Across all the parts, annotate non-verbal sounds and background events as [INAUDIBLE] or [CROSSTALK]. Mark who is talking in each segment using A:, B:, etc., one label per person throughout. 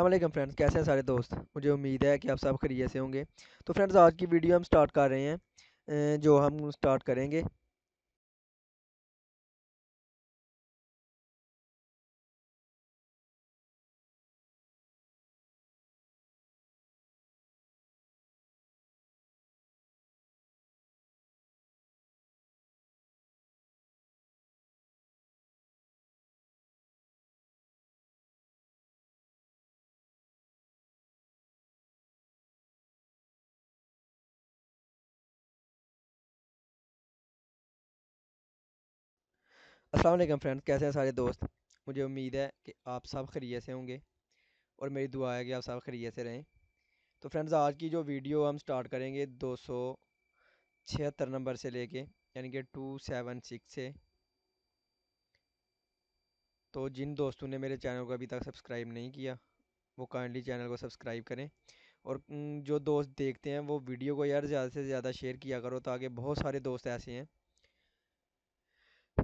A: अल्लाम फ्रेंड्स कैसे हैं सारे दोस्त मुझे उम्मीद है कि आप सब खरीय से होंगे तो फ्रेंड्स आज की वीडियो हम स्टार्ट कर रहे हैं जो हम स्टार्ट करेंगे अस्सलाम वालेकुम फ्रेंड्स कैसे हैं सारे दोस्त मुझे उम्मीद है कि आप सब खरीय से होंगे और मेरी दुआ है कि आप सब खरीय से रहें तो फ्रेंड्स आज की जो वीडियो हम स्टार्ट करेंगे दो सौ छिहत्तर नंबर से लेके यानी कि टू सेवन सिक्स से तो जिन दोस्तों ने मेरे चैनल को अभी तक सब्सक्राइब नहीं किया वो काइंडली चैनल को सब्सक्राइब करें और जो दोस्त देखते हैं वो वीडियो को यार ज़्यादा से ज़्यादा शेयर किया करो ताकि बहुत सारे दोस्त ऐसे हैं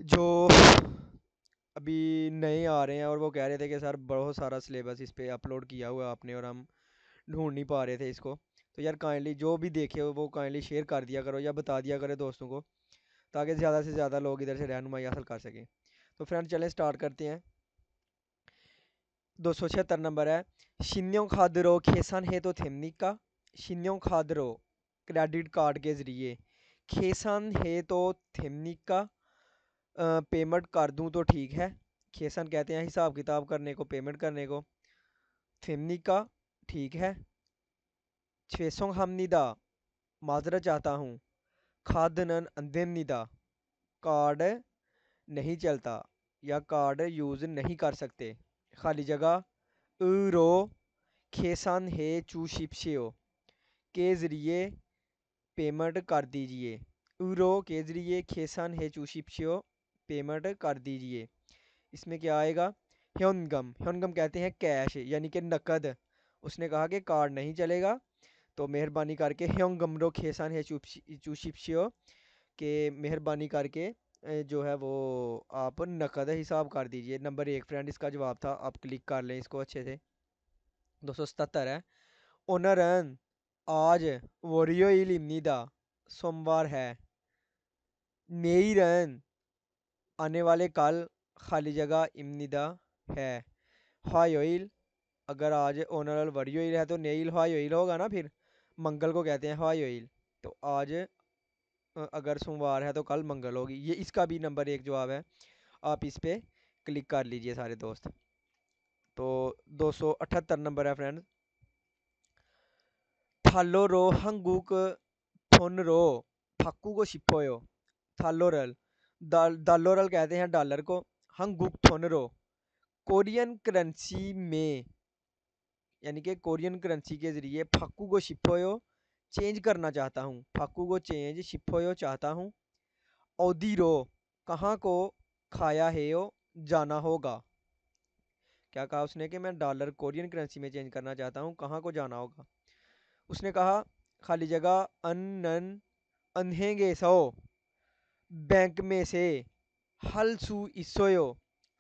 A: जो अभी नए आ रहे हैं और वो कह रहे थे कि सर बहुत सारा सिलेबस इस पर अपलोड किया हुआ आपने और हम ढूंढ नहीं पा रहे थे इसको तो यार काइंडली जो भी देखे हो वो काइंडली शेयर कर दिया करो या बता दिया करो दोस्तों को ताकि ज़्यादा से ज़्यादा लोग इधर से रहनुमाई हासिल कर सकें तो फ्रेंड चलें स्टार्ट करते हैं दो सौ छिहत्तर नंबर है शिन्यो खादरो खेसन है तो थेमनिका का शिन्यों खादरो क्रेडिट कार्ड के ज़रिए खेसन है तो थेमनिक का पेमेंट कर दूँ तो ठीक है खेसन कहते हैं हिसाब किताब करने को पेमेंट करने को थिमनी का ठीक है छेसों हमनिदा माजरा चाहता हूँ खादनन अंधेमनिदा कार्ड नहीं चलता या कार्ड यूज़ नहीं कर सकते खाली जगह रो खेसन है चू शिपशेओ के ज़रिए पेमेंट कर दीजिए रो के ज़रिए खेसन है चू शिपशेओ पेमेंट कर दीजिए इसमें क्या आएगा ह्योनगम ह्योनगम कहते हैं कैश यानी कि नकद उसने कहा कि कार्ड नहीं चलेगा तो मेहरबानी करके रो खेसान है चूशिप्शियो के मेहरबानी करके जो है वो आप नकद हिसाब कर दीजिए नंबर एक फ्रेंड इसका जवाब था आप क्लिक कर लें इसको अच्छे से दो सौ सतहत्तर है ओनरन आज वोरियो इलिमनी दा सोमवार है रन आने वाले कल खाली जगह इम्निदा है ऑयल अगर आज ओनर बड़ी ऑयल है तो हाई ऑयल होगा ना फिर मंगल को कहते हैं ऑयल तो आज अगर सोमवार है तो कल मंगल होगी ये इसका भी नंबर एक जवाब है आप इस पर क्लिक कर लीजिए सारे दोस्त तो दो सौ अठहत्तर नंबर है फ्रेंड थालो रो हंगूक थोन रो फाकू को छिपोयो रल डॉलोरल कहते हैं डॉलर को हंगुक थोनरो कोरियन करेंसी में यानी कि कोरियन करेंसी के ज़रिए फाकू को शिपोयो चेंज करना चाहता हूँ फाकू को चेंज शिपोयो चाहता हूँ ओदीरो कहाँ को खाया है यो जाना होगा क्या कहा उसने कि मैं डॉलर कोरियन करेंसी में चेंज करना चाहता हूँ कहाँ को जाना होगा उसने कहा खाली जगह अन नन अंधेंगे सो बैंक में से हलसु इस्सोयो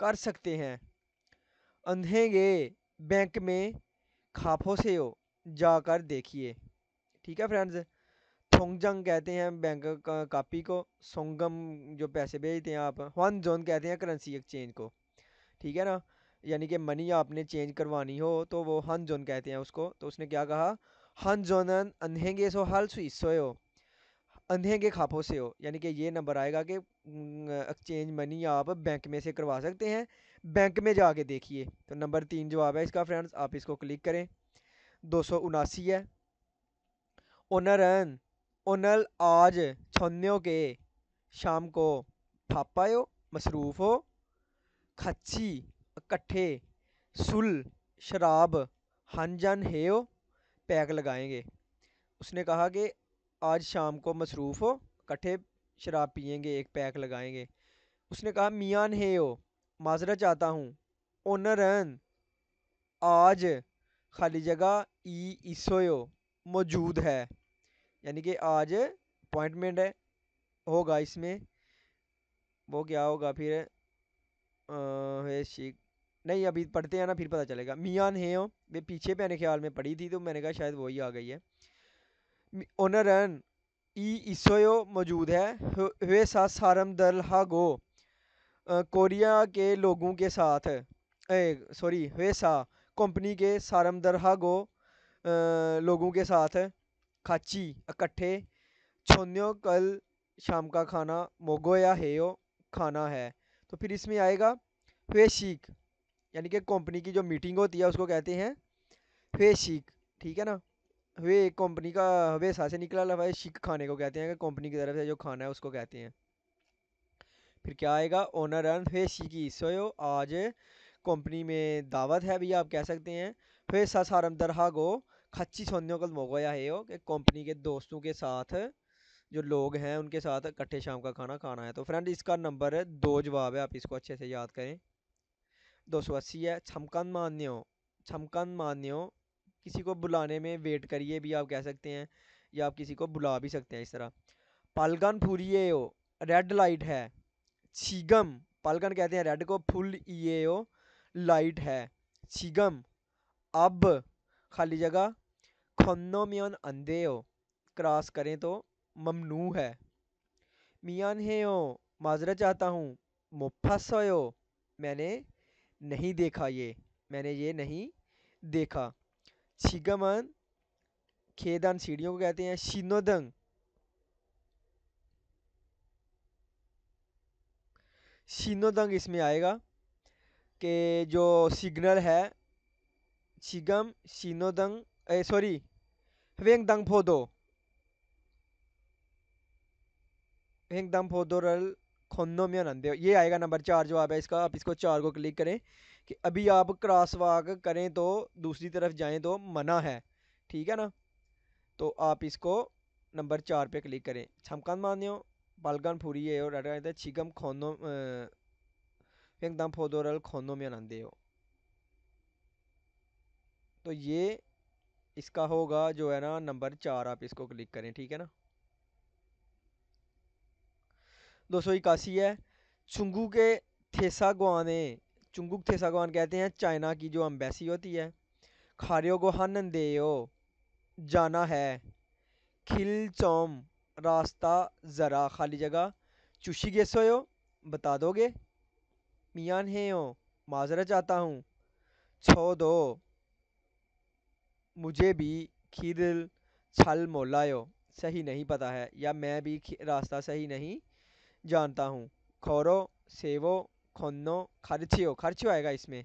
A: कर सकते हैं अंधेंगे बैंक में खापो से हो जाकर देखिए ठीक है फ्रेंड्स थोंगजंग कहते हैं बैंक कापी को सोंगम जो पैसे भेजते हैं आप वन जोन कहते हैं करेंसी एक्सचेंज को ठीक है ना यानी कि मनी आपने चेंज करवानी हो तो वो हन जोन कहते हैं उसको तो उसने क्या कहा हन जोन अंधेंगे सो हल सुइसो अंधे के खापों से हो यानी कि ये नंबर आएगा कि एक्सचेंज मनी आप बैंक में से करवा सकते हैं बैंक में जाके देखिए तो नंबर तीन जवाब है इसका फ्रेंड्स आप इसको क्लिक करें दो सौ उनासी है ओनरन ओनल आज छो के शाम को हो मसरूफ़ हो खच्ची इकट्ठे सुल शराब हनजन हे पैक लगाएंगे उसने कहा कि आज शाम को मसरूफ़ हो कट्ठे शराब पियेंगे एक पैक लगाएंगे उसने कहा मियाँ है ओ माजरा चाहता हूँ ओनर आज खाली जगह ई यो मौजूद है यानी कि आज अपॉइंटमेंट है होगा इसमें वो क्या होगा फिर शीख नहीं अभी पढ़ते हैं ना फिर पता चलेगा मियाँ है ओ वे पीछे मैंने ख्याल में पढ़ी थी तो मैंने कहा शायद वही आ गई है ओनरन ई ईसोयो मौजूद है वे साथ सारम दल हागो कोरिया के लोगों के साथ सॉरी वे सा कंपनी के सारम गो लोगों के साथ खाची इकट्ठे छोन्यो कल शाम का खाना मोगो या हेयो खाना है तो फिर इसमें आएगा वे यानी कि कंपनी की जो मीटिंग होती है उसको कहते हैं वे ठीक है ना हवे कंपनी का हवेसा से निकला लफा शिक खाने को कहते हैं कंपनी की तरफ से जो खाना है उसको कहते हैं फिर क्या आएगा ओनर रन हवेशी की सोयो आज कंपनी में दावत है भैया आप कह सकते हैं फिर ससारम दरहा गो खच्ची सोनियों कल मोगया है कि कंपनी के दोस्तों के साथ जो लोग हैं उनके साथ इकट्ठे शाम का खाना खाना है तो फ्रेंड इसका नंबर दो जवाब है आप इसको अच्छे से याद करें दो सौ अस्सी है छमकन मान्यो छमकन मान्यो किसी को बुलाने में वेट करिए भी आप कह सकते हैं या आप किसी को बुला भी सकते हैं इस तरह पालगन फूरी ओ रेड लाइट है छीगम पालगन कहते हैं रेड को फुल ये ओ लाइट है छीगम अब खाली जगह खनो मियान अंधे हो क्रॉस करें तो ममनू है मियान है ओ माजरा चाहता हूँ मुफस हो मैंने नहीं देखा ये मैंने ये नहीं देखा शिगमन खेदान सीढ़ियों को कहते हैं शिनोदंग शिनोदंग इसमें आएगा कि जो सिग्नल है शिगम शिनोदंग सॉरी वेंग दंग फोदो वेंग दंग फोदो रल खोनोमियन अंधे ये आएगा नंबर चार जवाब है इसका आप इसको चार को क्लिक करें कि अभी आप क्रॉस वाक करें तो दूसरी तरफ जाएं तो मना है ठीक है ना तो आप इसको नंबर चार पे क्लिक करें छमकान मान दो बालगान फूरी है और छिगम खोनो एकदम फोदोरल खोनो में आनंदे हो तो ये इसका होगा जो है ना नंबर चार आप इसको क्लिक करें ठीक है ना दो सौ इक्यासी है चुंगू के थेसा गुआने चुंगू थेसा गुआन कहते हैं चाइना की जो अम्बेसी होती है खारियो को दे जाना है खिल चौम रास्ता ज़रा खाली जगह चुशी गेसो हो बता दोगे मियान है यो माजरा चाहता हूँ छो दो मुझे भी खिल छल मोला सही नहीं पता है या मैं भी रास्ता सही नहीं जानता हूँ खोरो सेवो खन्नो खर्चियो खर्चियो आएगा इसमें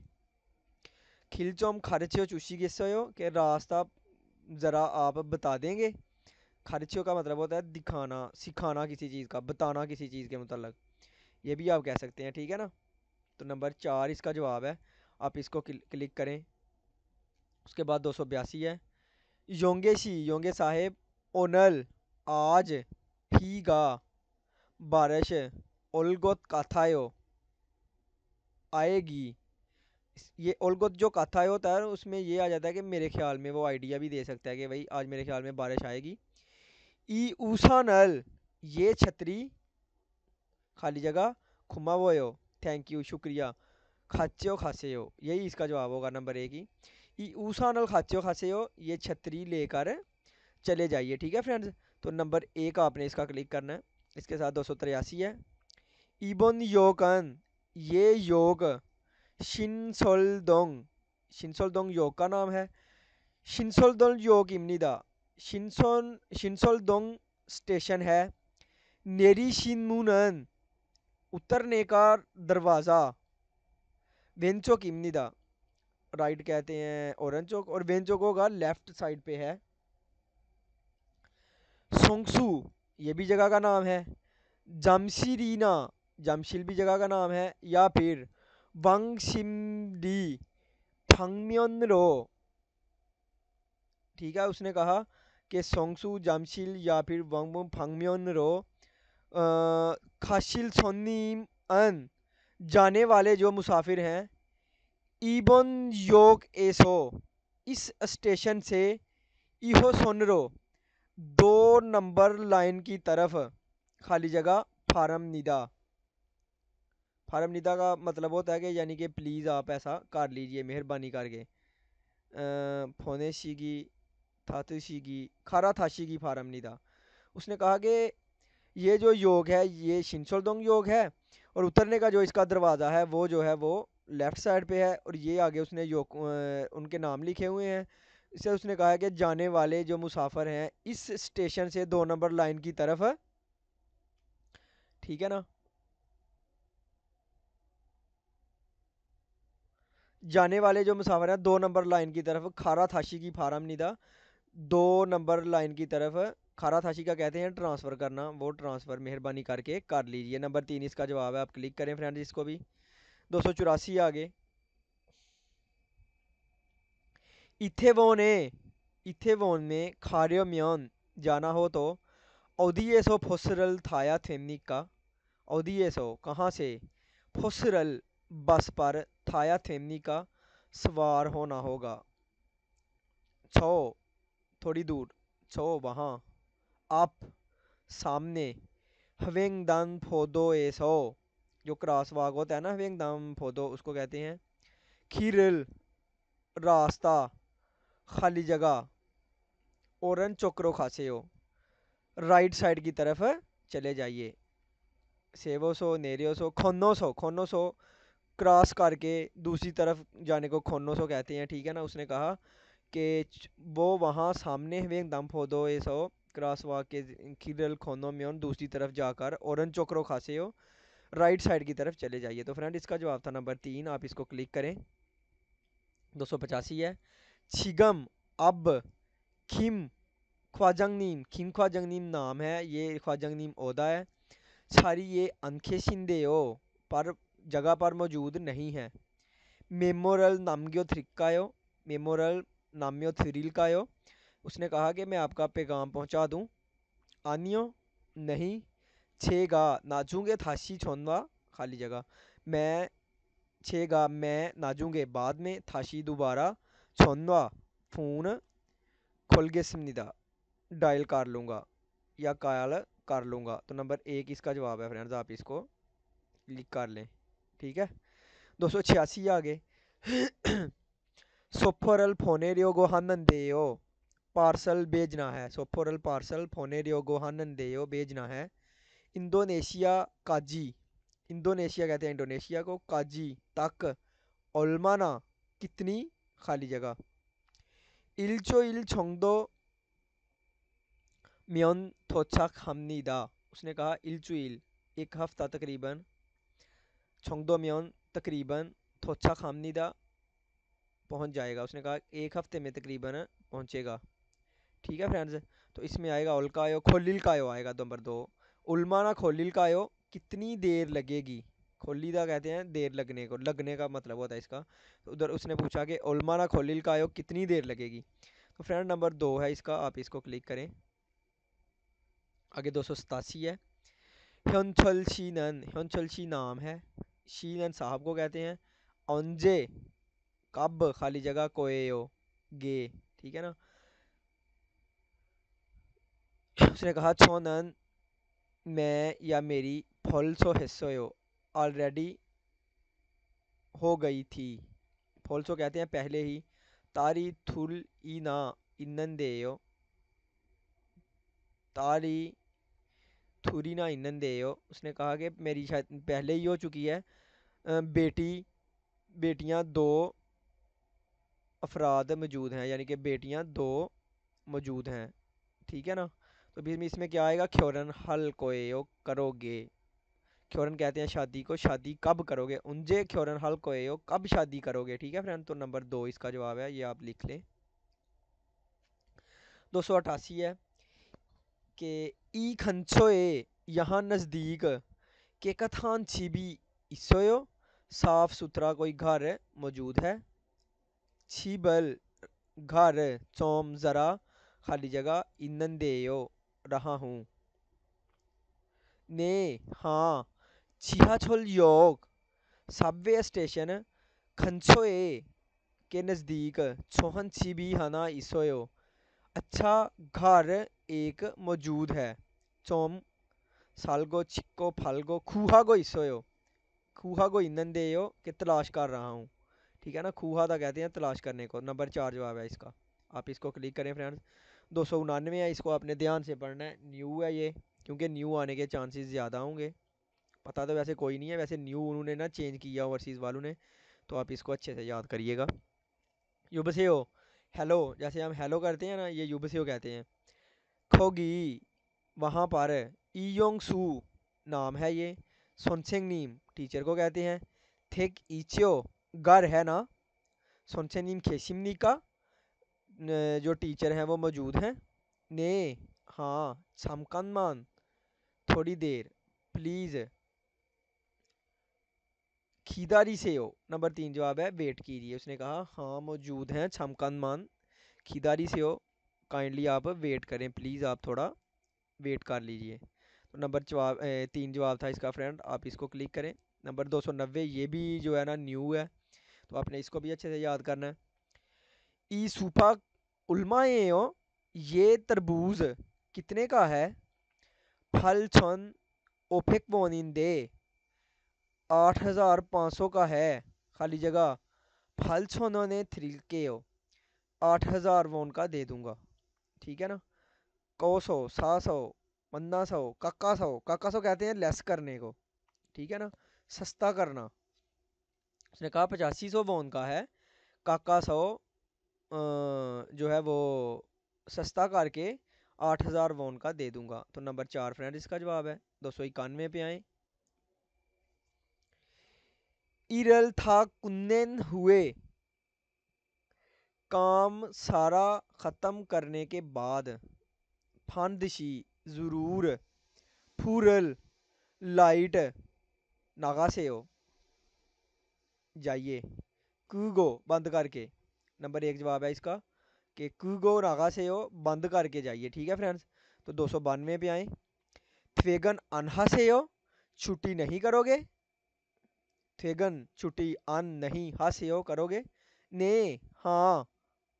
A: खिलचोम खर्चियो चुशीगिस्सो के रास्ता ज़रा आप बता देंगे खर्चियों का मतलब होता है दिखाना सिखाना किसी चीज़ का बताना किसी चीज़ के मतलब ये भी आप कह सकते हैं ठीक है ना तो नंबर चार इसका जवाब है आप इसको क्लिक करें उसके बाद दो सौ बयासी है योंगे शी योंगे साहेब ओनल आज गा बारिश ओलगोत कथायो आएगी ये ओलगोत जो कथा होता है उसमें ये आ जाता है कि मेरे ख्याल में वो आइडिया भी दे सकता है कि भाई आज मेरे ख्याल में बारिश आएगी ई ऊषा नल ये छतरी खाली जगह खुमा वो थैंक यू शुक्रिया खाचे हो खासे हो यही इसका जवाब होगा नंबर एक ही ई ऊषा नल खाचे हो खासे हो ये छतरी लेकर चले जाइए ठीक है फ्रेंड्स तो नंबर एक आपने इसका क्लिक करना है इसके साथ दो सौ तिरासी है इबन योकन ये योग शिनसोलदोंग शिनसोलदोंग योग का नाम है शिनसोलदोंग योग इमनिदा शिनसोन शिनसोलदोंग स्टेशन है नेरी शिनमुनन उतरने का दरवाज़ा वेंचो की इमनिदा राइट कहते हैं औरन चौक और वेन चौक होगा लेफ्ट साइड पे है सोंगसू ये भी जगह का नाम है जमशीरीना जमशील भी जगह का नाम है या फिर वंगशिमडी थंगम्योनरो ठीक है उसने कहा कि सोंगसू जमशील या फिर वंगबुम रो खाशिल सोनीम अन जाने वाले जो मुसाफिर हैं इबन योग एसो इस स्टेशन से इहो सोनरो दो नंबर लाइन की तरफ खाली जगह फार्म निदा फार्म निदा का मतलब होता है कि यानी कि प्लीज़ आप ऐसा कर लीजिए मेहरबानी करके फोने शीगी थातु शीगी खारा थाशीगी फार्म निदा उसने कहा कि ये जो योग है ये शिनसोलदोंग योग है और उतरने का जो इसका दरवाज़ा है वो जो है वो लेफ़्ट साइड पे है और ये आगे उसने योग उनके नाम लिखे हुए हैं से उसने कहा कि जाने वाले जो मुसाफिर हैं इस स्टेशन से दो नंबर लाइन की तरफ ठीक है ना जाने वाले जो मुसाफिर हैं दो नंबर लाइन की तरफ खारा थाशी की फार्म निदा दो नंबर लाइन की तरफ खारा थाशी का कहते हैं ट्रांसफ़र करना वो ट्रांसफ़र मेहरबानी करके कर लीजिए नंबर तीन इसका जवाब है आप क्लिक करें फ्रेंड्स इसको भी दो सौ चौरासी आगे 이태원에 이태원에 가려면 जाना हो तो थे 버스를 타야 ये सो कहाँ से 버스를 बस पर थे 됩니까? सवार होना होगा छो थोड़ी दूर छो वहाँ आप सामने दान फोदो एसो जो क्रॉस वाक होता है ना हवेंग दान फोदो उसको कहते हैं खीरल रास्ता खाली जगह औरन चोकरो खासे हो राइट साइड की तरफ चले जाइए सेवो सो नेरियो सो खोनो सो खोनो सो क्रॉस करके दूसरी तरफ जाने को खोनो सो कहते हैं ठीक है ना उसने कहा कि वो वहाँ सामने हुए दम फोदो ये सो क्रॉस वॉक के खिरल खोनो में दूसरी तरफ जाकर औरन चोकरो खासे हो राइट साइड की तरफ चले जाइए तो फ्रेंड इसका जवाब था नंबर तीन आप इसको क्लिक करें दो सौ पचासी है छिगम अब खिम ख्वाजंगनीम खिम ख्वाजंगनीम नाम है ये ख्वाजंगनीम ओदा है सारी ये अनखे ओ पर जगह पर मौजूद नहीं है मेमोरल नामग्यो थ्रिक्कायो मेमोरल नाम्यो थ्रिल कायो उसने कहा कि मैं आपका पैगाम पहुंचा दूं आनियो नहीं छेगा नाचूंगे थाशी छोनवा खाली जगह मैं छेगा मैं नाचूंगे बाद में थाशी दोबारा सोनवा फ़ोन खुल सिमनी दा डायल कर लूँगा या कॉल कर लूँगा तो नंबर एक इसका जवाब है फ्रेंड्स आप इसको क्लिक कर लें ठीक है दो सौ छियासी आ गए सोफोरल फोने रियो गोहानन दे पार्सल भेजना है सोफोरल पार्सल फोने रियो गोहानन दे भेजना है इंडोनेशिया काजी इंडोनेशिया कहते हैं इंडोनेशिया को काजी तक ओलमाना कितनी खाली जगह 1조일 정도면 दा उसने कहा इल एक हफ्ता तकरीबन म्योन तकरीबन दा पहुंच जाएगा उसने कहा एक हफ्ते में तकरीबन पहुंचेगा ठीक है फ्रेंड्स तो इसमें आएगा उल्कायो आयो खोलिल का आयो आएगा नंबर दो उल्मा ना खोलिल का आयो कितनी देर लगेगी खोलीदा कहते हैं देर लगने को लगने का मतलब होता है इसका तो उधर उसने पूछा कि उलमाना खोलील का आयोग कितनी देर लगेगी तो फ्रेंड नंबर दो है इसका आप इसको क्लिक करें आगे दो सौ सतासी है ह्योंछल शीनन ह्योंछल शी नाम है शीनन साहब को कहते हैं औंजे कब खाली जगह कोए गे ठीक है ना उसने कहा छोनन मैं या मेरी फल सो हिस्सो ऑलरेडी हो गई थी फॉल्सो कहते हैं पहले ही तारी थुल इना इन्न दे तारी थुरी ना इन्न दे उसने कहा कि मेरी शायद पहले ही हो चुकी है बेटी बेटियां दो अफराद मौजूद हैं यानी कि बेटियां दो मौजूद हैं ठीक है ना तो फिर इसमें क्या आएगा ख्योरन हल कोए करोगे ख्योरन कहते हैं शादी को शादी कब करोगे उनजे ख्योरन हल को हो कब शादी करोगे ठीक है फ्रेंड तो नंबर दो इसका जवाब है ये आप लिख लें दो सौ अठासी है कि ई खंसोए यहाँ नज़दीक के कथान छिबी इसोयो साफ सुथरा कोई घर मौजूद है छिबल घर चौम ज़रा खाली जगह ईंधन दे रहा हूँ ने हाँ सिहाछोलयोग सबवे स्टेशन खनसोए के नज़दीक छोहन हना ईसोयो अच्छा घर एक मौजूद है चोम सालगो छिक्को फालगो खूहा गो ईसोयो खूहा गो ईंधन यो कि तलाश कर रहा हूँ ठीक है ना खूहा था कहते हैं तलाश करने को नंबर चार जवाब है इसका आप इसको क्लिक करें फ्रेंड्स दो सौ उनानवे है इसको आपने ध्यान से पढ़ना है न्यू है ये क्योंकि न्यू आने के चांसेस ज़्यादा होंगे पता तो वैसे कोई नहीं है वैसे न्यू उन्होंने ना चेंज किया ओवरसीज़ वालों ने तो आप इसको अच्छे से याद करिएगा युबसेओ हेलो जैसे हम हेलो करते हैं ना ये हो कहते हैं खोगी वहाँ पर ईयोंग सू नाम है ये सोनसेंग नीम टीचर को कहते हैं थिक ईचो घर है ना सोनसेंग नीम खेसिमनी का जो टीचर हैं वो मौजूद हैं ने हाँ मान थोड़ी देर प्लीज़ खीदारी से हो नंबर तीन जवाब है वेट कीजिए उसने कहा हाँ मौजूद हैं छमकान मान खीदारी से हो काइंडली आप वेट करें प्लीज़ आप थोड़ा वेट कर लीजिए तो नंबर जवाब तीन जवाब था इसका फ्रेंड आप इसको क्लिक करें नंबर दो सौ नब्बे ये भी जो है ना न्यू है तो आपने इसको भी अच्छे से याद करना है ई सूफा उलमा ये हो ये तरबूज कितने का है फल छन ओफिक मोनिन दे आठ हज़ार पाँच सौ का है खाली जगह फल्स उन्होंने थ्री के हो आठ हज़ार वो उनका दे दूँगा ठीक है ना कौ सौ सा सौ पन्ना सौ काका सौ काका सौ कहते हैं लेस करने को ठीक है ना सस्ता करना उसने कहा पचासी सौ वो उनका है काका सौ जो है वो सस्ता करके आठ हज़ार वो उनका दे दूँगा तो नंबर चार फ्रेंड इसका जवाब है दो सौ इक्यानवे पे आएँ इरल था कुन्नेन हुए काम सारा ख़त्म करने के बाद फांदशी ज़रूर फूरल लाइट नागा से हो जाइए कुगो बंद करके नंबर एक जवाब है इसका कि कुगो नागा से हो बंद करके जाइए ठीक है फ्रेंड्स तो दो सौ बानवे पे आए थ्वेगन अनहा से हो छुट्टी नहीं करोगे थेगन छुट्टी आन नहीं हास्यो करोगे ने हाँ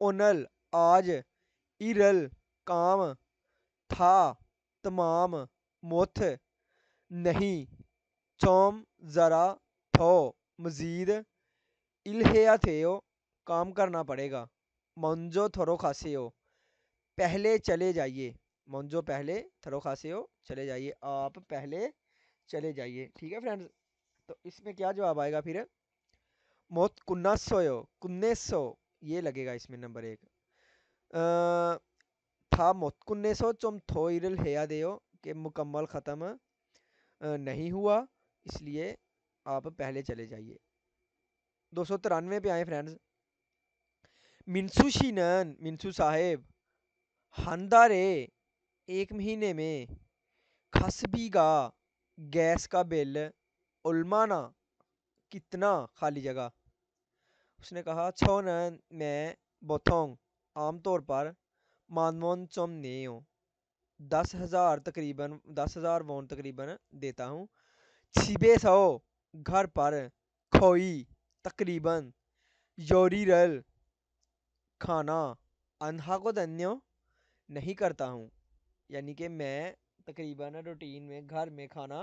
A: ओनल आज इरल काम था तमाम मोथ नहीं चौम ज़रा थो मज़ीद थे ओ काम करना पड़ेगा मंजो थरो खासे हो पहले चले जाइए मंजो पहले थरो खासे हो चले जाइए आप पहले चले जाइए ठीक है फ्रेंड्स तो इसमें क्या जवाब आएगा फिर मौत कुन्ने कुन्नेसो ये लगेगा इसमें नंबर एक आ, था मौत कुन्नेसो चुम थोइरल हेया देयो के मुकम्मल ख़त्म नहीं हुआ इसलिए आप पहले चले जाइए दो सौ तिरानवे पे आए फ्रेंड्स मिनसू शीनन मिनसू साहेब हंदा रे एक महीने में खसबी का गैस का बिल उल्माना कितना खाली जगह उसने कहा न मैं बोथोंग आमतौर पर मानमोन चोम नहीं हूँ दस हज़ार तकरीबन दस हज़ार वोन तकरीबन देता हूँ छिबे सौ घर पर खोई तकरीबन योरीरल खाना अनहा को धन्य नहीं करता हूँ यानी कि मैं तकरीबन रूटीन में घर में खाना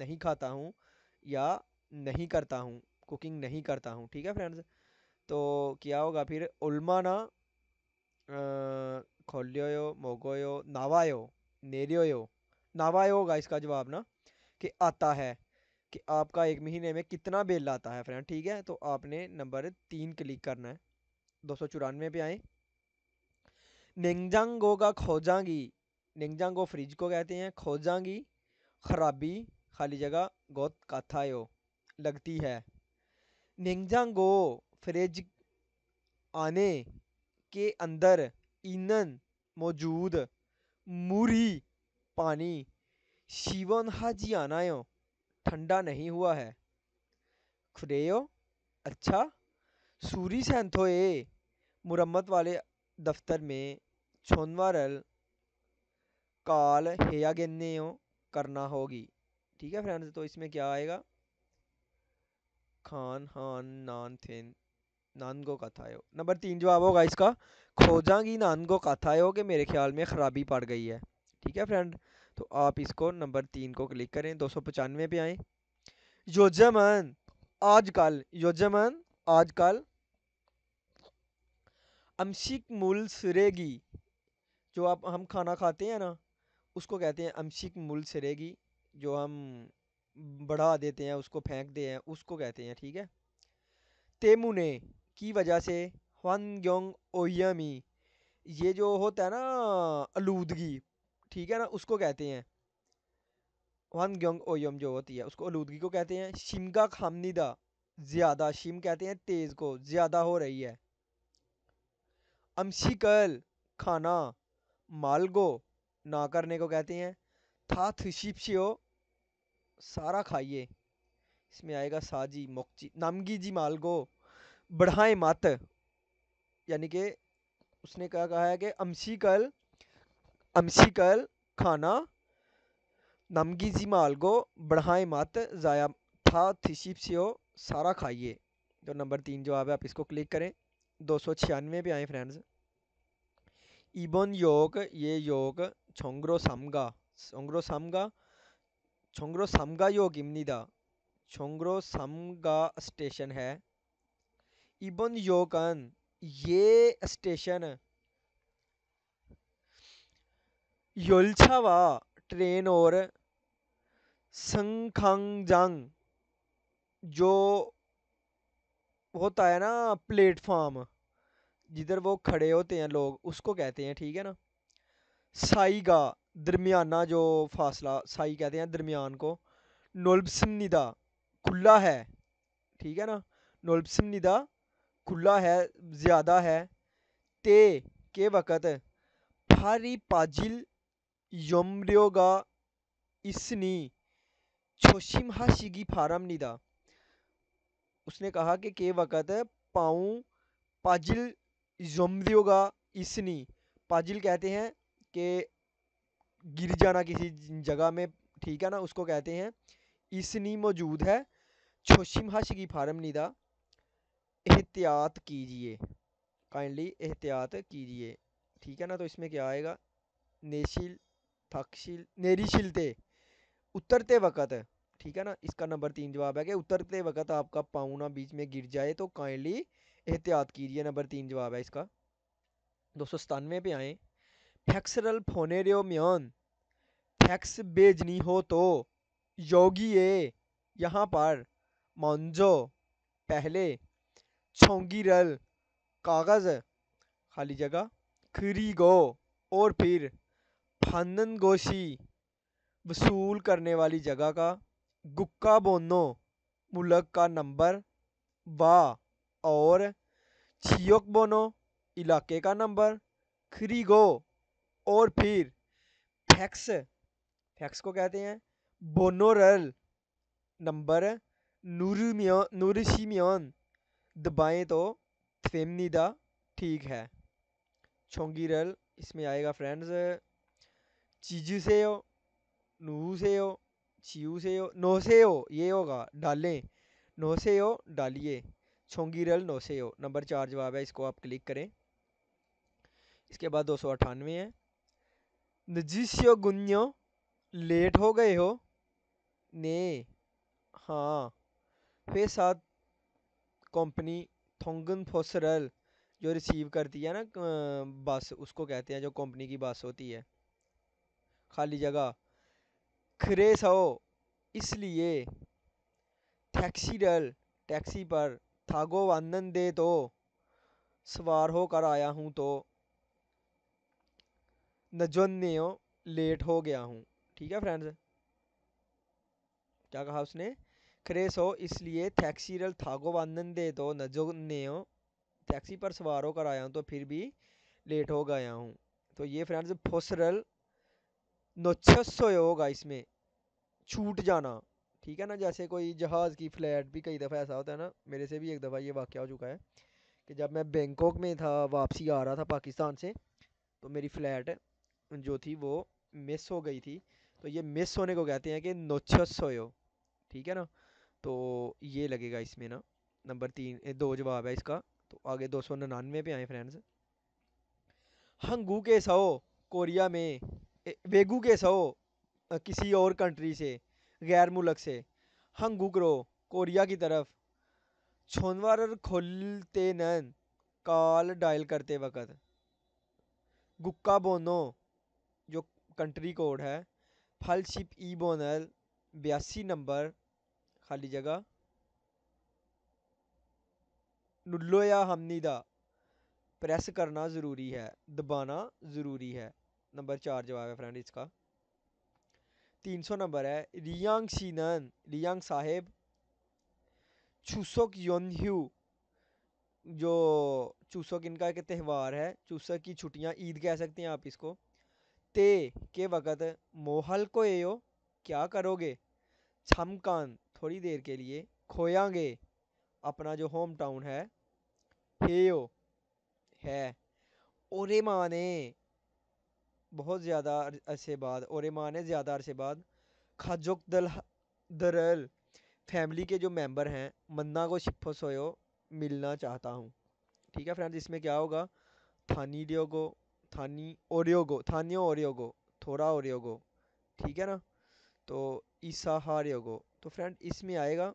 A: नहीं खाता हूँ या नहीं करता हूँ कुकिंग नहीं करता हूँ ठीक है फ्रेंड्स तो क्या होगा फिर उल्माना खोलियो मोगोयो नावायो नेरियो नावायो होगा इसका जवाब ना कि आता है कि आपका एक महीने में कितना बिल आता है फ्रेंड ठीक है तो आपने नंबर तीन क्लिक करना है दो सौ चौरानवे पे आए निंगजांगो का खोजांगी निंगजांगो फ्रिज को कहते हैं खोजांगी खराबी खाली जगह गोत काथायो लगती है निंगजांगो फ्रिज आने के अंदर ईंधन मौजूद मूरी पानी शिवन यो ठंडा नहीं हुआ है खुदेयो अच्छा सूरी सेंथो ए मुरम्मत वाले दफ्तर में छोनवारल काल हेयागेन्यो करना होगी ठीक है फ्रेंड्स तो इसमें क्या आएगा खान हान नान थे नानगो कथायो नंबर तीन जवाब होगा इसका खोजांगी नानगो कथायो के मेरे ख्याल में ख़राबी पड़ गई है ठीक है फ्रेंड तो आप इसको नंबर तीन को क्लिक करें दो सौ पचानवे पे आए योजमन आजकल योजमन आजकल अमशिक मूल सरेगी जो आप हम खाना खाते हैं ना उसको कहते हैं अमशिक मूल सरेगी जो हम बढ़ा देते हैं उसको फेंकते हैं उसको कहते हैं ठीक है तेमुने की वजह से ह्वान ग्योंग ओयमी ये जो होता है ना आलूदगी ठीक है ना उसको कहते हैं हन ग्योंग ओयम जो होती है उसको आलूदगी को कहते हैं शिमगा खामनीदा ज़्यादा शिम कहते हैं तेज़ को ज़्यादा हो रही है अमशिकल खाना मालगो ना करने को कहते हैं अर्थात हिशीपशियो सारा खाइए इसमें आएगा साजी मोक्ची नामगी जी मालगो बढ़ाए मात यानी कि उसने क्या कहा है कि अमसी कल अमसी कल खाना नमगी जी मालगो बढ़ाए मात ज़ाया था थिशीप सियो सारा खाइए तो नंबर तीन जो है आप इसको क्लिक करें दो सौ छियानवे पे आए फ्रेंड्स इबन योग ये योग छोंगरो समगा 송그로삼가 송그로삼가역입니다. 송그로삼가 स्टेशन है इबन योकन ये स्टेशन योलछावा ट्रेन और संखांगजांग जो होता है ना प्लेटफॉर्म जिधर वो खड़े होते हैं लोग उसको कहते हैं ठीक है ना साइगा दरमियाना जो फासला साई कहते हैं दरमियान को नोल्बसम निदा खुला है ठीक है ना नोल्बसम निदा खुला है ज़्यादा है ते के वक़्त फारी पाजिल योमरियोगा इसनी छोशिम हाशिगी फारम निदा उसने कहा कि के वक़्त पाऊँ पाजिल योमरियोगा इसनी पाजिल कहते हैं कि गिर जाना किसी जगह में ठीक है ना उसको कहते हैं इसनी मौजूद है छोशिम हशगी फारम निदा एहतियात कीजिए काइंडली एहतियात कीजिए ठीक है ना तो इसमें क्या आएगा नेशिल थकशिल नेरी उतरते वक़्त ठीक है ना इसका नंबर तीन जवाब है कि उतरते वक़्त आपका पाऊना बीच में गिर जाए तो काइंडली एहतियात कीजिए नंबर तीन जवाब है इसका दो सौ सतानवे पे आएँ टेक्सरल फोनेरियोम्योन टेक्स भेजनी हो तो योगी योगिए यहाँ पर मोन्जो पहले छोंगी रल कागज़ खाली जगह खरी गो और फिर फानन गोशी वसूल करने वाली जगह का गुक्का बोनो मुलक का नंबर वा और छियोक बोनो इलाके का नंबर गो और फिर फैक्स फैक्स को कहते हैं बोनोरल नंबर नूरशिमियन दबाएं तो फेमनीदा ठीक है छोंगीरल इसमें आएगा फ्रेंड्स चीजू से हो नू से हो चीयू से हो नो से हो ये होगा डालें नो से हो डालिए छोंगीरल नो से हो नंबर चार जवाब है इसको आप क्लिक करें इसके बाद दो सौ अट्ठानवे है नजीसियो गुन्यो लेट हो गए हो ने हाँ फिर साथ कंपनी थोंगन फोसरल जो रिसीव करती है ना बस उसको कहते हैं जो कंपनी की बस होती है खाली जगह खरे सो इसलिए डल टैक्सी पर थागो वंदन दे तो सवार होकर आया हूँ तो नजन्ने लेट हो गया हूँ ठीक है फ्रेंड्स क्या कहा उसने खरे सो इसलिए थैक्सी रल थागो वानन दे दो नजन्ने ने टैक्सी पर सवार होकर आया हूँ तो फिर भी लेट हो गया हूँ तो ये फ्रेंड्स फोसरल नोच्छो होगा इसमें छूट जाना ठीक है ना जैसे कोई जहाज़ की फ़्लैट भी कई दफ़ा ऐसा होता है ना मेरे से भी एक दफ़ा ये वाक्य हो चुका है कि जब मैं बैंकॉक में था वापसी आ रहा था पाकिस्तान से तो मेरी फ़्लैट जो थी वो मिस हो गई थी तो ये मिस होने को कहते हैं कि नोचस होयो ठीक है ना तो ये लगेगा इसमें ना नंबर तीन दो जवाब है इसका तो आगे दो सौ निन्यानवे पे आए फ्रेंड्स हंगू के सो कोरिया में वेगू के सो किसी और कंट्री से गैर मुल्क से हंगू करो कोरिया की तरफ छोनवार खोलते नन कॉल डायल करते वक्त गुक्का बोनो कंट्री कोड है फलशिप ई बोनल बयासी नंबर खाली जगह नुल्लो या हमनी दा प्रेस करना ज़रूरी है दबाना ज़रूरी है नंबर चार जवाब है फ्रेंड इसका तीन सौ नंबर है रियांग सीनन रियांग साहेब चूसोक योनह्यू जो चूसोक इनका एक त्यौहार है चूसक की छुट्टियां ईद कह सकते हैं आप इसको ते के वक़्त मोहल को यो क्या करोगे छमकान थोड़ी देर के लिए खोयांगे अपना जो होम टाउन है हे यो है ओरे माँ ने बहुत ज़्यादा अरसे बाद और माँ ने ज़्यादा अरसे बाद खजुक दल दरल फैमिली के जो मेंबर हैं मन्ना को शिफो सोयो मिलना चाहता हूँ ठीक है फ्रेंड्स इसमें क्या होगा थानी डियो को थानी ओरियोगो थानियो ओरियोगो थोड़ा ओरियोगो ठीक है ना तो ईसा हारियोगो तो फ्रेंड इसमें आएगा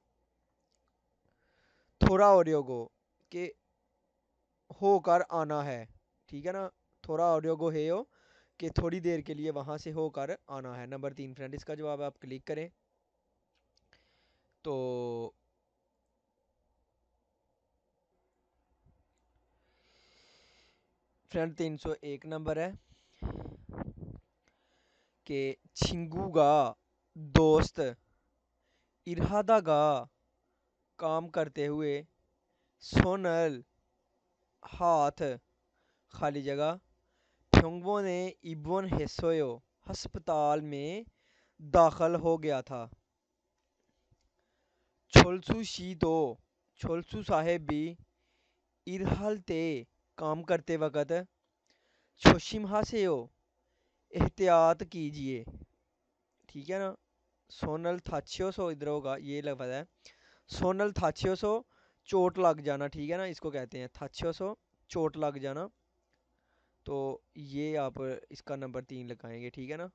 A: थोड़ा ओरियोगो के होकर आना है ठीक है ना थोड़ा ओरियोगो है यो कि थोड़ी देर के लिए वहाँ से होकर आना है नंबर तीन फ्रेंड इसका जवाब आप क्लिक करें तो फ्रेंड तीन सौ एक नंबर है के छिंगू गा दोस्त इरादा गा काम करते हुए सोनल हाथ खाली जगह फ्योंगबो ने इबोन हेसोयो हस्पताल में दाखिल हो गया था छोलसू शी तो छोलसू साहेब भी इरहल ते काम करते वक़्त जोशिमहा से हो एहतियात कीजिए ठीक है ना सोनल थाचियोस सो इधर होगा ये पता है सोनल थाचियोस सो चोट लग जाना ठीक है ना इसको कहते हैं थाचियोस सो चोट लग जाना तो ये आप इसका नंबर तीन लगाएंगे ठीक है ना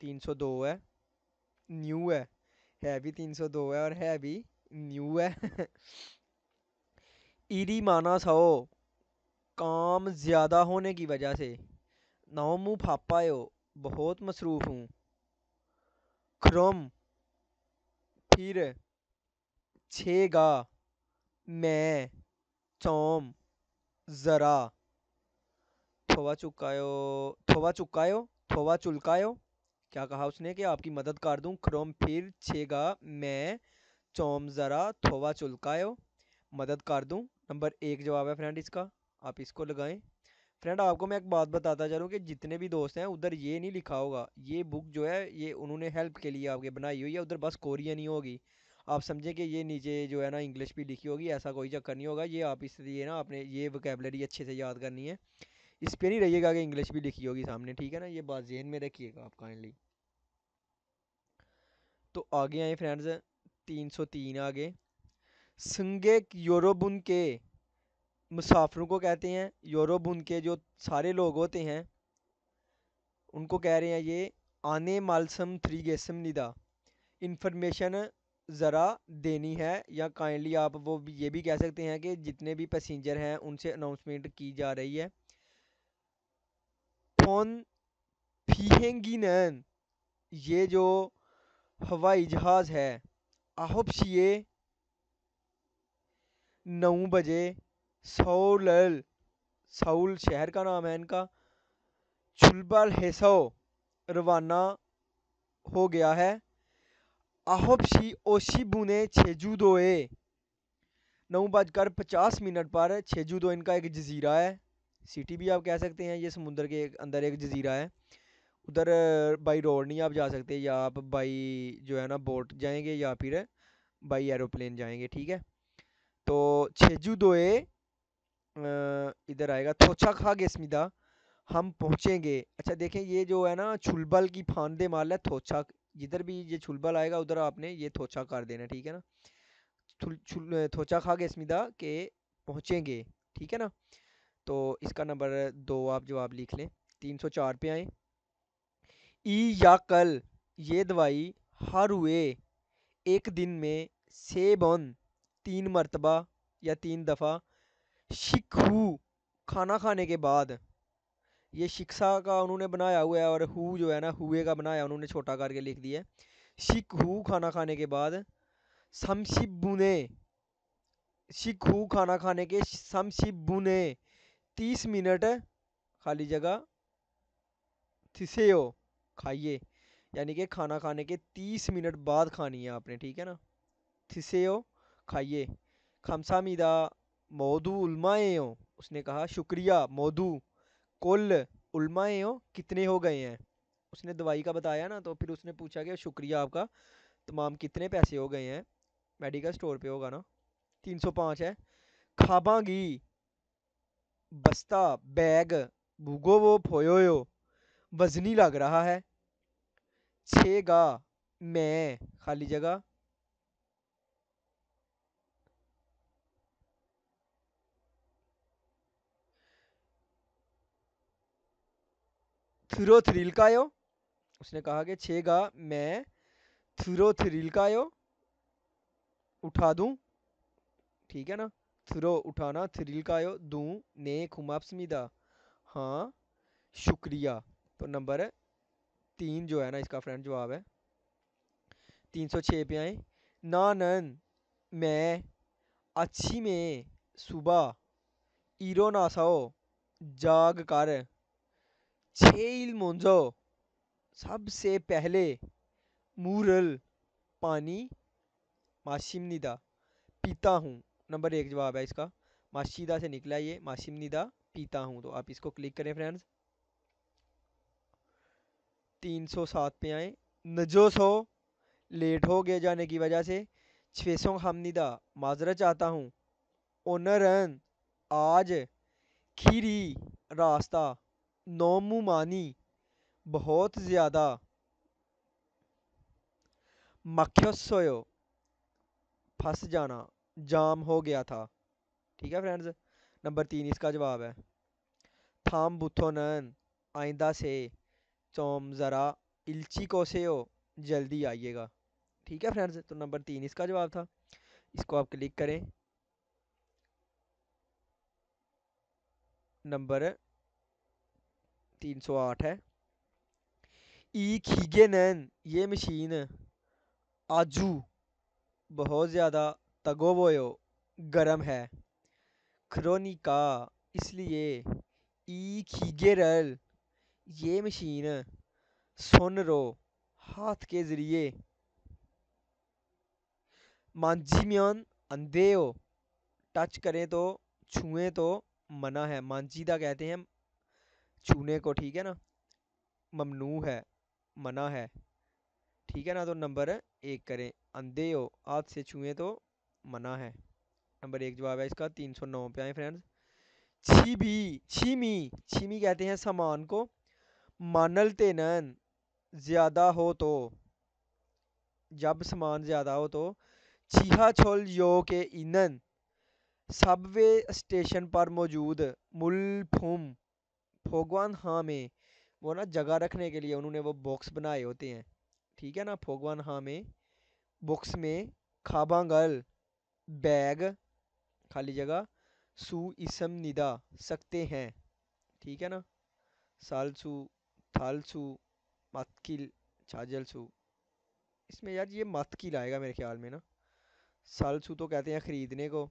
A: तीन सौ दो है न्यू है है भी तीन सौ दो है और है भी न्यू है [LAUGHS] ईरी माना सो काम ज़्यादा होने की वजह से फापा फापायो बहुत मसरूफ़ हूँ ख्रम फिर छेगा मैं चौम ज़रा थोवा चुकायो थोवा चुकायो थोवा चुलकायो क्या कहा उसने कि आपकी मदद कर दूं ख्रम फिर छेगा मैं चौम ज़रा थोवा चुलकायो मदद कर दूँ नंबर एक जवाब है फ्रेंड इसका आप इसको लगाएं फ्रेंड आपको मैं एक बात बताता चलूँ कि जितने भी दोस्त हैं उधर ये नहीं लिखा होगा ये बुक जो है ये उन्होंने हेल्प के लिए आपके बनाई हुई है उधर बस कोरियन ही होगी आप समझें कि ये नीचे जो है ना इंग्लिश भी लिखी होगी ऐसा कोई चक्कर नहीं होगा ये आप इसलिए ना आपने ये वकेबलरी अच्छे से याद करनी है इस पर नहीं रहिएगा कि इंग्लिश भी लिखी होगी सामने ठीक है ना ये बात जहन में रखिएगा आप काइंडली तो आगे आए फ्रेंड्स तीन सौ तीन आगे संगे योरोबुन के मुसाफरों को कहते हैं योरोबुन के जो सारे लोग होते हैं उनको कह रहे हैं ये आने मालसम थ्री गेसम निदा इन्फॉर्मेशन ज़रा देनी है या काइंडली आप वो भी ये भी कह सकते हैं कि जितने भी पैसेंजर हैं उनसे अनाउंसमेंट की जा रही है फोन फीहेंगी नैन ये जो हवाई जहाज़ है आहोप शिए नौ बजे सोल सऊल शहर का नाम है इनका छुलबल हेसो रवाना हो गया है आहोपशी ओशी बुने छेजू दोए नौ बजकर पचास मिनट पर छेजू दो इनका एक जजीरा है सिटी भी आप कह सकते हैं ये समुंदर के अंदर एक जजीरा है उधर बाई रोड नहीं आप जा सकते या आप बाई जो है ना बोट जाएंगे या फिर बाई एरोप्लेन जाएंगे ठीक है तो छेजुदोए इधर आएगा थोचा खा गेस्मिदा हम पहुँचेंगे अच्छा देखें ये जो है ना छुलबल की फांदे माल है थोचा जिधर भी ये छुलबल आएगा उधर आपने ये थोचा कर देना ठीक है ना थोचा खा गेस्मिदा के पहुँचेंगे ठीक है ना तो इसका नंबर दो आप जवाब लिख लें तीन सौ चार पे आए ई या कल ये दवाई हर हुए एक दिन में बन तीन मरतबा या तीन दफ़ा शिखू खाना खाने के बाद ये शिक्षा का उन्होंने बनाया हुआ है और हु जो है ना हुए का बनाया उन्होंने छोटा करके लिख दिया हु खाना खाने के बाद समशिबुने हु खाना खाने के समशिबुने तीस मिनट खाली जगह थिसे हो खाइए यानी कि खाना खाने के तीस मिनट बाद खानी है आपने ठीक है ना थिसे हो खाइए खमसामीदा मौदू उलमाए हो उसने कहा शुक्रिया मौदू कुल उलमाए हो कितने हो गए हैं उसने दवाई का बताया ना तो फिर उसने पूछा कि शुक्रिया आपका तमाम कितने पैसे हो गए हैं मेडिकल स्टोर पे होगा ना तीन सौ पाँच है खाबागी बस्ता बैग भूगो वो फोयो यो वजनी लग रहा है छेगा मैं खाली जगह यो उसने कहा कि छेगा मैं थ्यूरोथ्रिल्कायो उठा दूं ठीक है ना थ्रो उठाना थ्रिल्कायो दूं ने खुमापसमीदा हाँ शुक्रिया तो नंबर तीन जो है ना इसका फ्रेंड जवाब है तीन सौ छः पे आए नानन मैं अच्छी में सुबह ईरो नासाओ जाग कर छेल मोंजो सबसे पहले मूरल पानी निदा पीता हूँ नंबर एक जवाब है इसका माशिदा से निकला ये निदा पीता हूँ तो आप इसको क्लिक करें फ्रेंड्स तीन सौ सात पे आए नजोस हो लेट हो गए जाने की वजह से छः सौ निदा माजरा चाहता हूँ ओनरन आज खीरी रास्ता नोमुमानी बहुत ज़्यादा मख्यसयो फंस जाना जाम हो गया था ठीक है फ्रेंड्स नंबर तीन इसका जवाब है थाम बुथोनन आइंदा से चोम ज़रा इल्ची को से हो जल्दी आइएगा ठीक है फ्रेंड्स तो नंबर तीन इसका जवाब था इसको आप क्लिक करें नंबर तीन सौ आठ है ई खीगे नैन ये मशीन आजू बहुत ज़्यादा तगोबोयो गर्म है क्रोनिका इसलिए ई खीगे रल ये मशीन सुन रो हाथ के ज़रिए मांझी म्यान अंधे हो टच करें तो छुएं तो मना है मांझी का कहते हैं छूने को ठीक है ना ममनू है मना है ठीक है ना तो नंबर एक करें अंधे हो हाथ से छूए तो मना है नंबर एक जवाब है इसका तीन सौ नौ पे आए फ्रेंड्स छीबी छीमी छीमी कहते हैं सामान को मानल तेन ज़्यादा हो तो जब सामान ज़्यादा हो तो छीहा छोल यो के इनन सबवे स्टेशन पर मौजूद मुलफुम फोगवान हाँ में वो ना जगह रखने के लिए उन्होंने वो बॉक्स बनाए होते हैं ठीक है ना फोगवान हाँ में बॉक्स में खाबांगल बैग खाली जगह सु इसम निदा सकते हैं ठीक है ना सालसु थालसु मतकिल छाजलसु इसमें यार ये मतकिल आएगा मेरे ख्याल में ना सालसु तो कहते हैं ख़रीदने को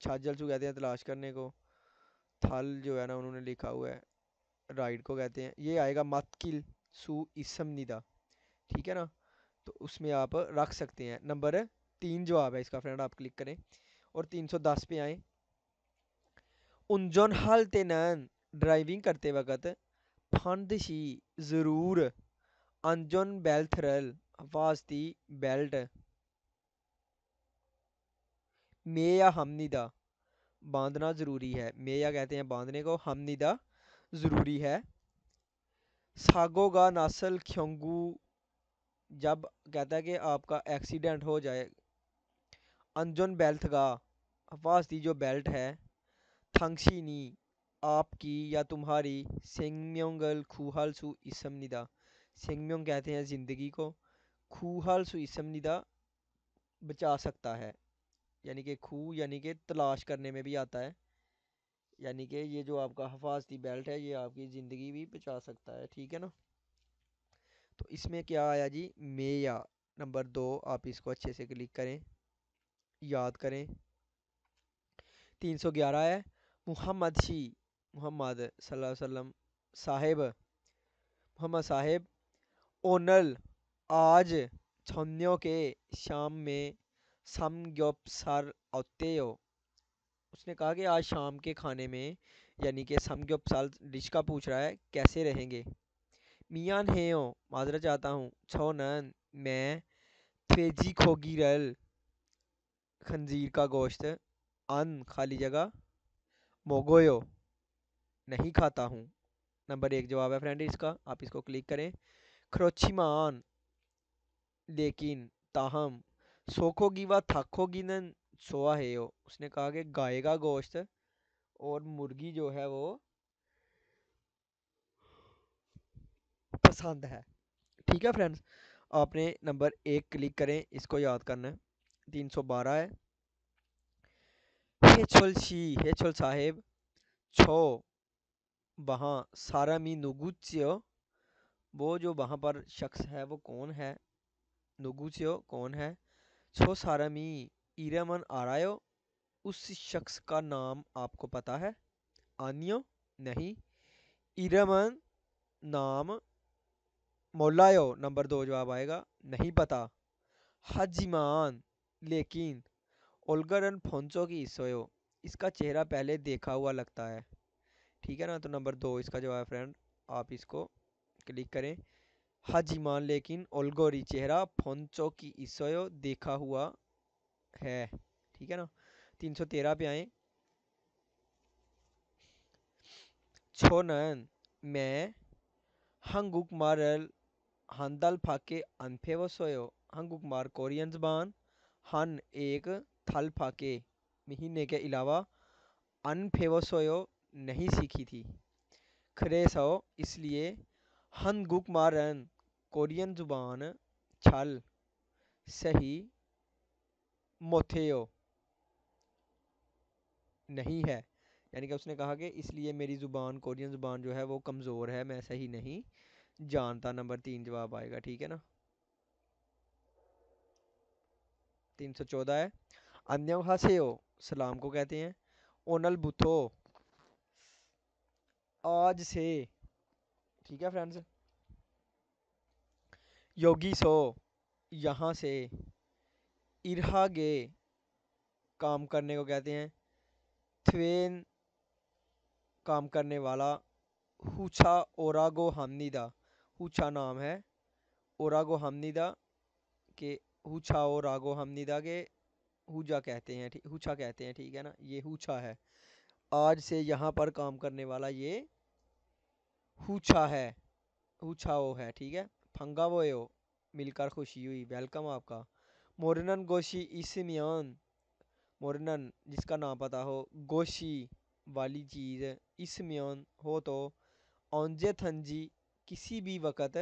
A: छाजलसु कहते हैं तलाश करने को थल जो है ना उन्होंने लिखा हुआ है राइड को कहते हैं ये आएगा मतकिल सू इसम निदा ठीक है ना तो उसमें आप रख सकते हैं नंबर तीन जवाब है इसका फ्रेंड आप क्लिक करें और तीन सौ दस पे आए उनजन हल नैन ड्राइविंग करते वक्त शी ज़रूर अनजन बेल्थरल वास्ती बेल्ट हमनी दा बांधना ज़रूरी है मेया कहते हैं बांधने को हमनिदा ज़रूरी है सागो का नासल ख्योंगू जब कहता है कि आपका एक्सीडेंट हो जाए अंजुन बेल्थ का हफाजती जो बेल्ट है थंगशी नी आपकी या तुम्हारी सिंगम्योंगल खूहल सु इसम निदा सिंगम्योंग कहते हैं ज़िंदगी को खूहल सु इसम निदा बचा सकता है यानी कि खू यानी कि तलाश करने में भी आता है यानी कि ये जो आपका हफाजती बेल्ट है ये आपकी ज़िंदगी भी बचा सकता है ठीक है ना तो इसमें क्या आया जी मेया नंबर दो आप इसको अच्छे से क्लिक करें याद करें तीन सौ ग्यारह है मुहम्मद शी अलैहि वसल्लम साहेब मुहम्मद साहेब ओनल आज छन्नियों के शाम में समग्योपसर औतेयो उसने कहा कि आज शाम के खाने में यानी कि समग्योपसाल डिश का पूछ रहा है कैसे रहेंगे मियान हेयो माजरा चाहता हूँ छो नन मैं थेजी खोगी रल खंजीर का गोश्त अन खाली जगह मोगोयो नहीं खाता हूँ नंबर एक जवाब है फ्रेंड इसका आप इसको क्लिक करें खरोची मान लेकिन ताहम सोखोगी व थकोगी ने सोआ है यो उसने कहा कि गाय का गोश्त और मुर्गी जो है वो पसंद है ठीक है फ्रेंड्स आपने नंबर एक क्लिक करें इसको याद करना है तीन सौ बारह है हेचल शी हेचल साहेब छो वहाँ सारा मी नुगुच्यो वो जो वहाँ पर शख्स है वो कौन है नुगुच्यो कौन है सो सारमी ईरामन आरायो उस शख्स का नाम आपको पता है आनियो नहीं ईरमन नाम मोलायो नंबर दो जवाब आएगा नहीं पता हजीमान लेकिन ओलगरन फोंचो की इसोयो इसका चेहरा पहले देखा हुआ लगता है ठीक है ना तो नंबर दो इसका जवाब है फ्रेंड आप इसको क्लिक करें हाजिमा लेकिन ओलगोरी चेहरा फोंचो की ईसोयो देखा हुआ है ठीक है ना तीन सौ तेरह पे आए छोनन मैं हंगुक मारल हंदल फाके अनफे सोयो हंगुक मार कोरियन जबान हन एक थल फाके महीने के अलावा सोयो नहीं सीखी थी खरे सो इसलिए हन गुक मारन कोरियन ज़ुबान छल सही मोथेओ नहीं है यानी कि उसने कहा कि इसलिए मेरी ज़ुबान कोरियन ज़ुबान जो है वो कमज़ोर है मैं सही नहीं जानता नंबर तीन जवाब आएगा ठीक है ना तीन सौ चौदह है अन्य हसेओ सलाम को कहते हैं ओनल बुथो आज से ठीक है फ्रेंड्स योगी सो यहाँ से इरहा गे काम करने को कहते हैं थ्वेन काम करने वाला हुछा ओरागो हमनीदा हुछा नाम है ओरागो हमनीदा के हुछा रागो हमनीदा के हुजा कहते हैं ठीक हुछा कहते हैं ठीक है ना ये हुछा है आज से यहाँ पर काम करने वाला ये हुछा है हुछाओ है ठीक है फंगा वोयो मिलकर खुशी हुई वेलकम आपका मोरनन गोशी इसमियान मोरनन जिसका नाम पता हो गोशी वाली चीज़ इसमियान हो तो औंजे थंजी किसी भी वक़्त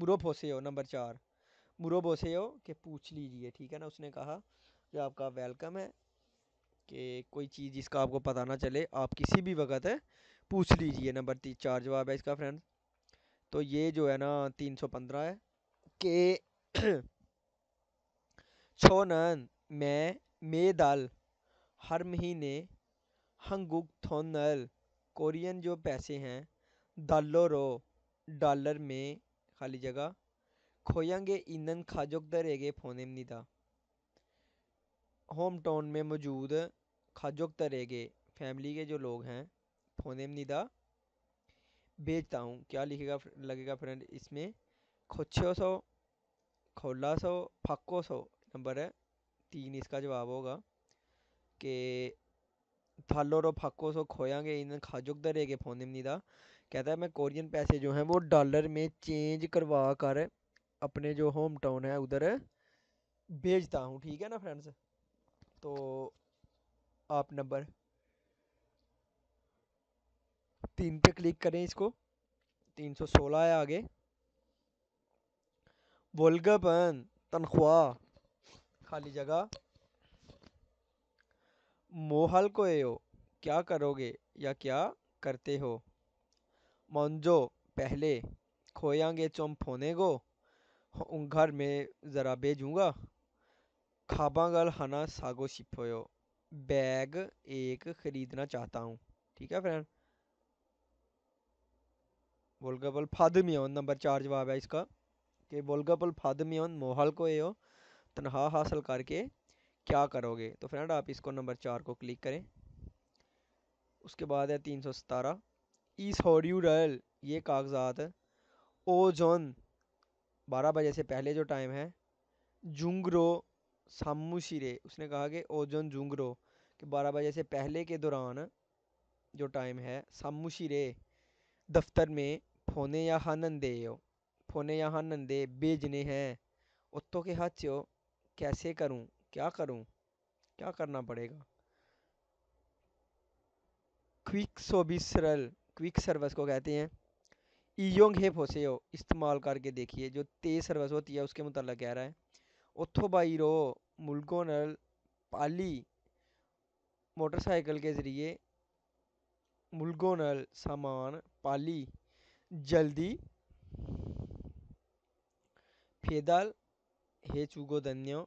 A: बुरो भोसे हो नंबर चार बुरो भोसे हो कि पूछ लीजिए ठीक है ना उसने कहा कि आपका वेलकम है कि कोई चीज़ जिसका आपको पता ना चले आप किसी भी वक़्त पूछ लीजिए नंबर तीन चार जवाब है इसका फ्रेंड तो ये जो है ना तीन सौ पंद्रह है के छोनन मे दल हर महीने हंगुक थोनल कोरियन जो पैसे हैं रो डॉलर में खाली जगह खोयंगे ईंधन खाजुक दरेगे फोनेम निदा होम टाउन में मौजूद खाजुक दरेगे फैमिली के जो लोग हैं फोनेम निदा बेचता हूँ क्या लिखेगा लगेगा फ्रेंड इसमें खोछो सो खोला सो फाको सो नंबर है तीन इसका जवाब होगा कि थालो रो फक्को सो खोयांगे इन खाजुक दर के फोन निदा कहता है मैं कोरियन पैसे जो हैं वो डॉलर में चेंज करवा कर अपने जो होम टाउन है उधर भेजता हूँ ठीक है ना फ्रेंड्स तो आप नंबर तीन पे क्लिक करें इसको तीन सौ सोलह है आगे वोल्गापन तनख्वाह खाली जगह मोहल को ए क्या करोगे या क्या करते हो मंजो पहले खोयांगे चुम फोने गो घर में ज़रा भेजूँगा खाबागल हना सागो सिपोयो बैग एक ख़रीदना चाहता हूँ ठीक है फ्रेंड वोल्गाबल फादमियोन नंबर चार जवाब है इसका कि वोल्गाबल फादमियोन मोहल को यो तनहा हासिल करके क्या करोगे तो फ्रेंड आप इसको नंबर चार को क्लिक करें उसके बाद है तीन सौ सतारह ईस होड्यूरल ये कागजात ओ जोन बारह बजे से पहले जो टाइम है जुंगरो सामुशिरे उसने कहा कि ओजोन जुंगरो कि बारह बजे से पहले के दौरान जो टाइम है सामुशिरे दफ्तर में फोने या हो फोने या हानंदे भेजने हैं उत्तो के हाथ से कैसे करूं क्या करूं क्या करना पड़ेगा क्विक सोबी सरल क्विक सर्वस को कहते हैं ईयोंग हे हो इस्तेमाल करके देखिए जो तेज़ सर्वस होती है उसके मुतल कह रहा है उत्थो बाईरो मुल्कों नल पाली मोटरसाइकिल के ज़रिए मुल्कों नल सामान पाली जल्दी फेदल हे चूगो धन्यो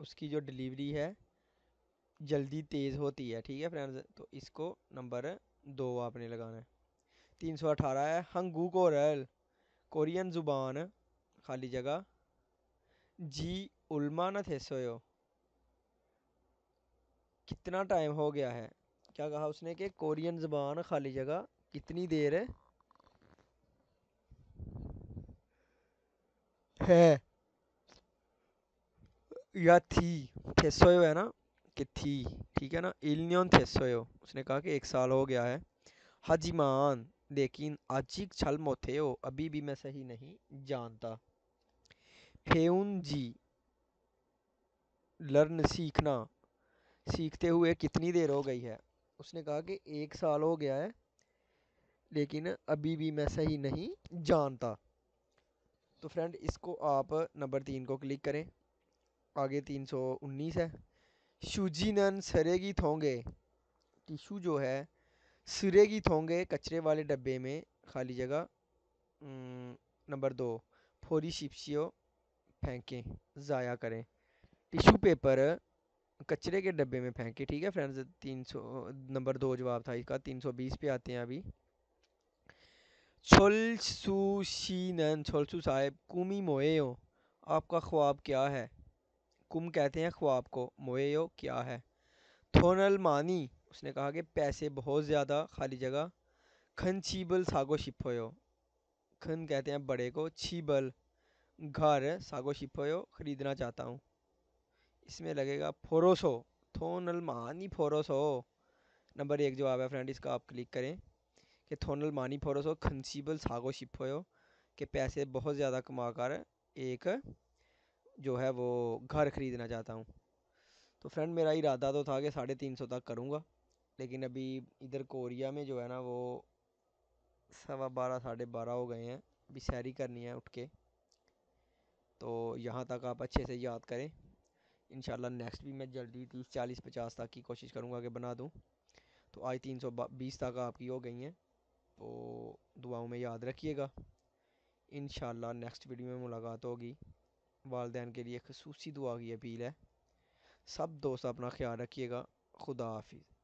A: उसकी जो डिलीवरी है जल्दी तेज़ होती है ठीक है फ्रेंड्स तो इसको नंबर दो आपने लगाना है तीन सौ अठारह है हंगू कोरल कोरियन ज़ुबान खाली जगह जी उल्मा न थे सोयो कितना टाइम हो गया है क्या कहा उसने कि कोरियन ज़बान खाली जगह कितनी देर है या थी थेसोयो है ना कि थी ठीक है ना इलियन थेसोयो उसने कहा कि एक साल हो गया है हजीमान लेकिन आजिक छल मोथे हो अभी भी मैं सही नहीं जानता फेउन जी लर्न सीखना सीखते हुए कितनी देर हो गई है उसने कहा कि एक साल हो गया है लेकिन अभी भी मैं सही नहीं जानता तो फ्रेंड इसको आप नंबर तीन को क्लिक करें आगे तीन सौ उन्नीस है शूजी नन सरेगी थोंगे टिशू जो है सरेगी थोंगे कचरे वाले डब्बे में खाली जगह नंबर हम्म, दो फोरी शिपशियो फेंकें ज़ाया करें टिशू पेपर कचरे के डब्बे में फेंकें ठीक है फ्रेंड्स तीन सौ नंबर दो जवाब था इसका तीन सौ बीस पे आते हैं अभी छुलसूशीनन छुलसू साहेब कुमी मोएयो आपका ख्वाब क्या है कुम कहते हैं ख्वाब को मोएयो क्या है थोनल मानी उसने कहा कि पैसे बहुत ज़्यादा खाली जगह खन छीबल सागो शिपोयो खन कहते हैं बड़े को छीबल घर सागो शिपोयो ख़रीदना चाहता हूँ इसमें लगेगा फोरोसो थोनल मानी फोरोसो नंबर एक जवाब है फ्रेंड इसका आप क्लिक करें 돈을 많이 벌어서 큰 खनसीबल 사고 हो कि पैसे बहुत ज़्यादा कमा कर एक जो है वो घर ख़रीदना चाहता हूँ तो फ्रेंड मेरा इरादा तो था कि साढ़े तीन सौ तक करूँगा लेकिन अभी इधर कोरिया में जो है ना वो सवा बारह साढ़े बारह हो गए हैं अभी सैरी करनी है उठ के तो यहाँ तक आप अच्छे से याद करें इन नेक्स्ट भी मैं जल्दी तीस चालीस पचास तक की कोशिश करूँगा कि बना दूँ तो आज तीन सौ बीस तक आपकी हो गई हैं तो दुआओं में याद रखिएगा इन नेक्स्ट वीडियो में मुलाकात होगी वालदेन के लिए खसूसी दुआ की अपील है सब दोस्त अपना ख्याल रखिएगा खुदा हाफिज़